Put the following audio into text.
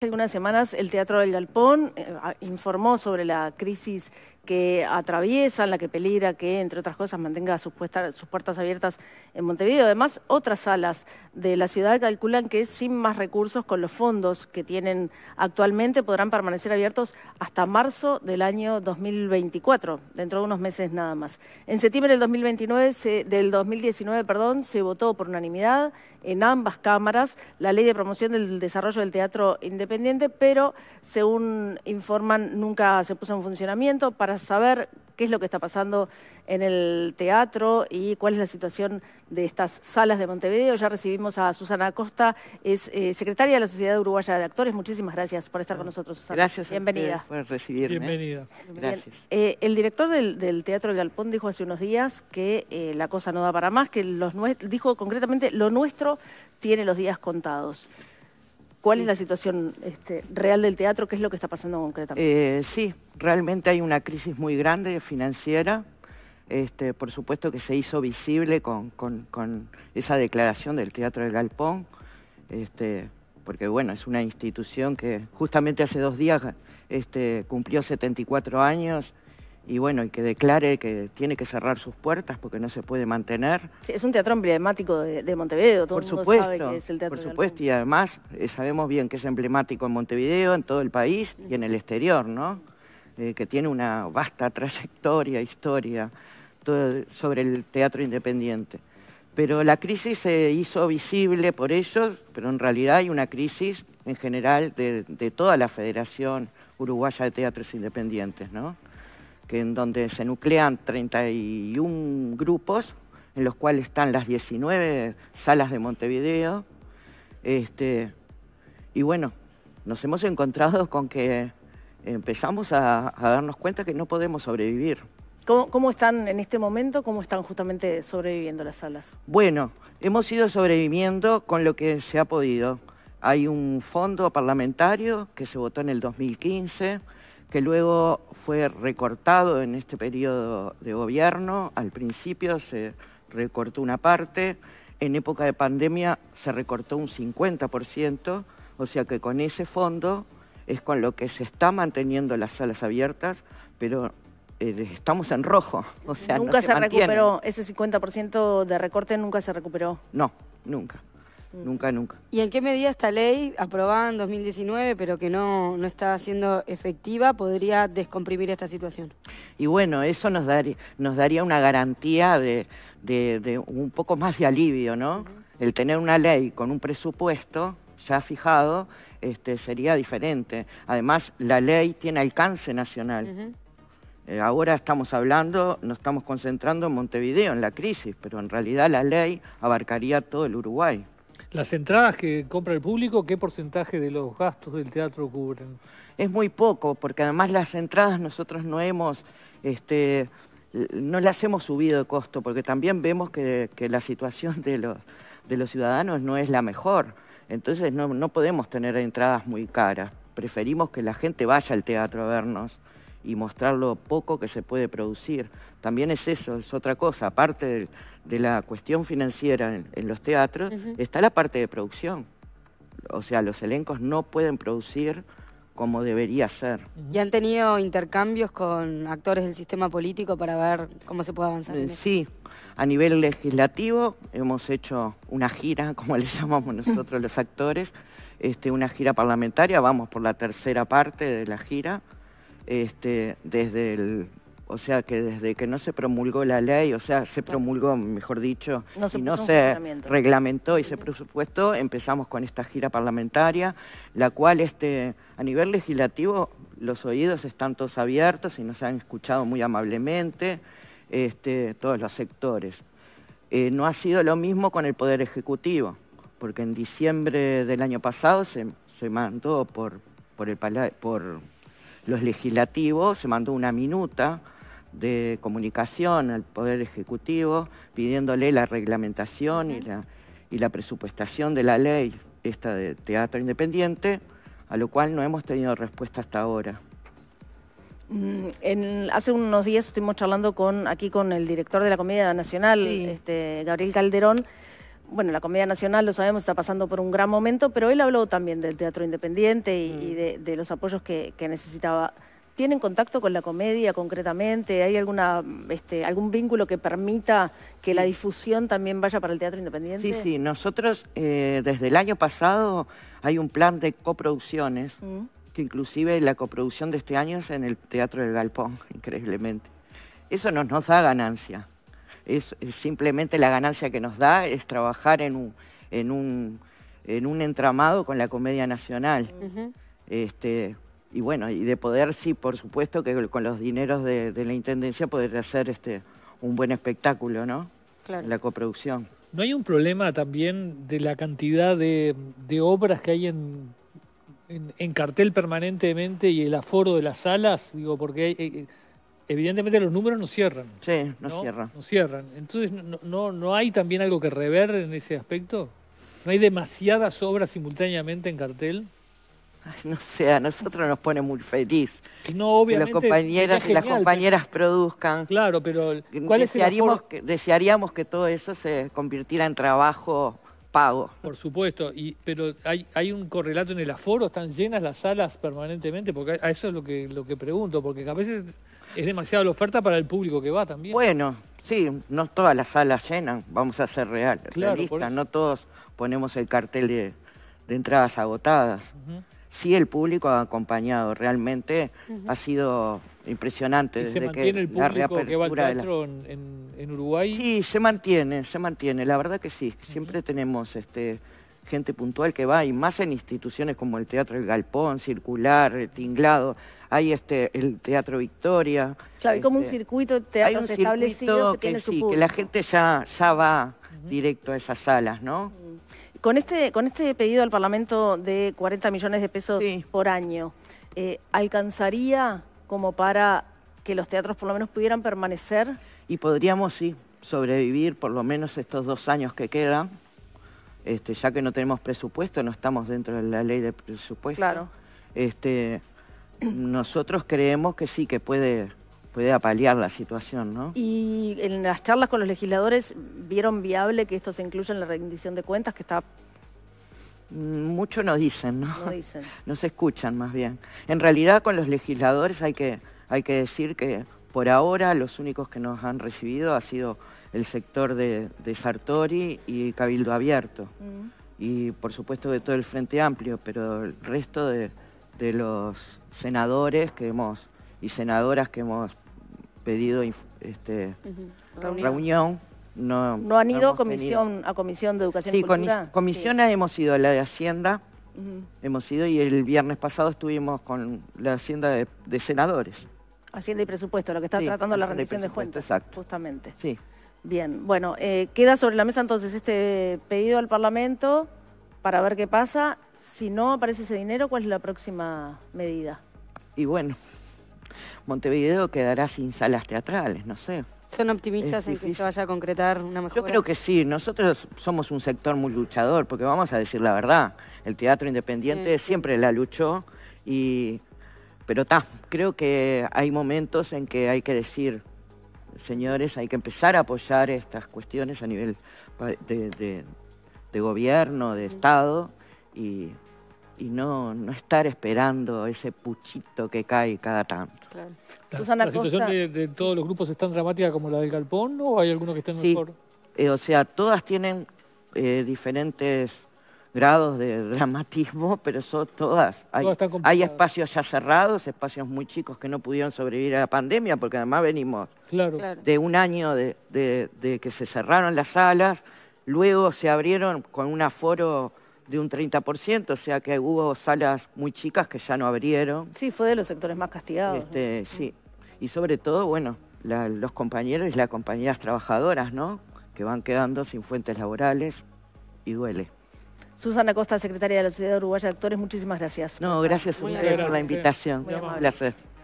Hace algunas semanas el Teatro del Galpón eh, ah, informó sobre la crisis que atraviesa, la que peligra que, entre otras cosas, mantenga sus, puertas abiertas en Montevideo. Además, otras salas de la ciudad calculan que sin más recursos, con los fondos que tienen actualmente, podrán permanecer abiertos hasta marzo del año 2024, dentro de unos meses nada más. En septiembre del, del 2019 perdón, se votó por unanimidad en ambas cámaras la Ley de Promoción del Desarrollo del Teatro Independiente pero según informan nunca se puso en funcionamiento para saber qué es lo que está pasando en el teatro y cuál es la situación de estas salas de Montevideo. Ya recibimos a Susana Acosta, es eh, secretaria de la Sociedad Uruguaya de Actores. Muchísimas gracias por estar con nosotros, Susana. Gracias. Bienvenida. por Bienvenida. Gracias. Eh, el director del, Teatro de Alpón dijo hace unos días que eh, la cosa no da para más, que los dijo concretamente lo nuestro tiene los días contados cuál es la situación este, real del teatro, qué es lo que está pasando concretamente. Eh, sí, realmente hay una crisis muy grande financiera. Este, por supuesto que se hizo visible con, esa declaración del Teatro del Galpón, este, porque bueno, es una institución que justamente hace dos días este, cumplió 74 años y bueno, y que declare que tiene que cerrar sus puertas porque no se puede mantener. es un teatro emblemático de, Montevideo, todo el mundo supuesto, sabe que es el teatro. Por supuesto, y además eh, sabemos bien que es emblemático en Montevideo, en todo el país y en el exterior, ¿no? Eh, que tiene una vasta trayectoria, historia sobre el teatro independiente. Pero la crisis se hizo visible por ellos, pero en realidad hay una crisis en general de, de toda la Federación Uruguaya de Teatros Independientes, ¿no? que en donde se nuclean 31 grupos, en los cuales están las 19 salas de Montevideo. Este, y bueno, nos hemos encontrado con que empezamos a, darnos cuenta que no podemos sobrevivir. ¿Cómo, ¿Cómo, están en este momento? ¿Cómo están justamente sobreviviendo las salas? Bueno, hemos ido sobreviviendo con lo que se ha podido. Hay un fondo parlamentario que se votó en el 2015 que luego fue recortado en este periodo de gobierno. Al principio se recortó una parte, en época de pandemia se recortó un 50%, o sea que con ese fondo es con lo que se está manteniendo las salas abiertas, pero eh, estamos en rojo. O sea, nunca se, se recuperó, ese 50% de recorte nunca se recuperó. No, nunca. Mm. Nunca, nunca. ¿Y en qué medida esta ley, aprobada en 2019, pero que no, está siendo efectiva, podría descomprimir esta situación? Y bueno, eso nos daría, nos daría una garantía de, de, un poco más de alivio, ¿no? El tener una ley con un presupuesto ya fijado este, sería diferente. Además, la ley tiene alcance nacional. Eh, ahora estamos hablando, nos estamos concentrando en Montevideo, en la crisis, pero en realidad la ley abarcaría todo el Uruguay. Las entradas que compra el público, ¿qué porcentaje de los gastos del teatro cubren? Es muy poco, porque además las entradas nosotros no hemos, este, no las hemos subido de costo, porque también vemos que, la situación de los, ciudadanos no es la mejor. Entonces no, no podemos tener entradas muy caras. Preferimos que la gente vaya al teatro a vernos y mostrar lo poco que se puede producir. También es eso, es otra cosa. Aparte de, la cuestión financiera en, los teatros, está la parte de producción. O sea, los elencos no pueden producir como debería ser. ¿Y han tenido intercambios con actores del sistema político para ver cómo se puede avanzar? Eh, sí, a nivel legislativo hemos hecho una gira, como le llamamos nosotros los actores, este, una gira parlamentaria, vamos por la tercera parte de la gira este, desde o sea que desde que no se promulgó la ley, o sea, se promulgó, mejor dicho, y no se reglamentó y se presupuestó, empezamos con esta gira parlamentaria, la cual este, a nivel legislativo los oídos están todos abiertos y nos han escuchado muy amablemente este, todos los sectores. Eh, no ha sido lo mismo con el Poder Ejecutivo, porque en diciembre del año pasado se, se mandó por, el, por los legislativos, se mandó una minuta de comunicación al Poder Ejecutivo pidiéndole la reglamentación y la, y la presupuestación de la ley esta de teatro independiente, a lo cual no hemos tenido respuesta hasta ahora. Mm, en, hace unos días estuvimos charlando con aquí con el director de la Comedia Nacional, este, Gabriel Calderón, bueno, la Comedia Nacional, lo sabemos, está pasando por un gran momento, pero él habló también del teatro independiente y, mm. de, los apoyos que, necesitaba. ¿Tienen contacto con la comedia concretamente? ¿Hay este, algún vínculo que permita que la difusión también vaya para el teatro independiente? Sí, sí, nosotros eh, desde el año pasado hay un plan de coproducciones, mm. que inclusive la coproducción de este año es en el Teatro del Galpón, increíblemente. Eso nos, nos da ganancia es, simplemente la ganancia que nos da, es trabajar en un, en un, en un entramado con la comedia nacional. este, y bueno, y de poder, sí, por supuesto, que con los dineros de, la Intendencia poder hacer este, un buen espectáculo, ¿no? la coproducción. ¿No hay un problema también de la cantidad de, de obras que hay en, en, en, cartel permanentemente y el aforo de las salas? Digo, porque hay, eh, evidentemente los números no cierran. Sí, no, cierran. No cierran. Entonces, no, no, hay también algo que rever en ese aspecto? ¿No hay demasiadas obras simultáneamente en cartel? no sé, a nosotros nos pone muy feliz. No, obviamente. Que, los compañeras, y las compañeras produzcan. Claro, pero ¿cuál es que, desearíamos que todo eso se convirtiera en trabajo por supuesto, y, pero hay, hay un correlato en el aforo, están llenas las salas permanentemente, porque a eso es lo que, lo que pregunto, porque a veces es demasiada la oferta para el público que va también. Bueno, sí, no todas las salas llenan, vamos a ser real, claro, realistas, no todos ponemos el cartel de, entradas agotadas sí el público ha acompañado. Realmente ha sido impresionante. desde se mantiene el público que va al teatro en, Uruguay? Sí, se mantiene, se mantiene. La verdad que sí. Siempre tenemos este gente puntual que va y más en instituciones como el Teatro El Galpón, Circular, Tinglado, hay este el Teatro Victoria. hay como un este, circuito de que, que la gente ya va directo a esas salas, ¿no? Con este, con este pedido al Parlamento de 40 millones de pesos por año, eh, ¿alcanzaría como para que los teatros por lo menos pudieran permanecer? Y podríamos, sí, sobrevivir por lo menos estos dos años que quedan, este, ya que no tenemos presupuesto, no estamos dentro de la ley de presupuesto. Claro. Este, nosotros creemos que sí, que puede puede apalear la situación, ¿no? Y en las charlas con los legisladores, ¿vieron viable que esto se incluya en la rendición de cuentas que está mm, mucho no dicen, ¿no? No se escuchan más bien. En realidad con los legisladores hay que, hay que decir que por ahora los únicos que nos han recibido ha sido el sector de, Sartori y Cabildo Abierto. Mm. Y por supuesto de todo el Frente Amplio, pero el resto de, de los senadores que hemos y senadoras que hemos pedido este, reunión. No, no han ido comisión, a Comisión de Educación y Sí, comisión hemos ido a la de Hacienda, hemos ido y el viernes pasado estuvimos con la Hacienda de, senadores. Hacienda y presupuesto, lo que está tratando la rendición de cuentas, exacto. justamente. Sí. Bien, bueno, eh, queda sobre la mesa entonces este pedido al Parlamento para ver qué pasa. Si no aparece ese dinero, ¿cuál es la próxima medida? Y bueno, Montevideo quedará sin salas teatrales, no sé. ¿Son optimistas en que se vaya a concretar una mejora? Yo creo que sí. Nosotros somos un sector muy luchador, porque vamos a decir la verdad. El teatro independiente siempre la luchó, y... pero ta, creo que hay momentos en que hay que decir, señores, hay que empezar a apoyar estas cuestiones a nivel de, de gobierno, de Estado, y y no, no estar esperando ese puchito que cae cada tanto. La, situación de, todos los grupos es tan dramática como la del Galpón o hay algunos que estén mejor? Eh, o sea, todas tienen eh, diferentes grados de dramatismo, pero son todas. Hay, espacios ya cerrados, espacios muy chicos que no pudieron sobrevivir a la pandemia, porque además venimos de un año de, que se cerraron las salas, luego se abrieron con un aforo de un 30%, o sea que hubo salas muy chicas que ya no abrieron. Sí, fue de los sectores más castigados. Este, Sí, y sobre todo, bueno, los compañeros y las compañeras trabajadoras, ¿no? Que van quedando sin fuentes laborales y duele. Susana Costa, secretaria de la Sociedad Uruguaya de Actores, muchísimas gracias. No, gracias a por la invitación. un placer.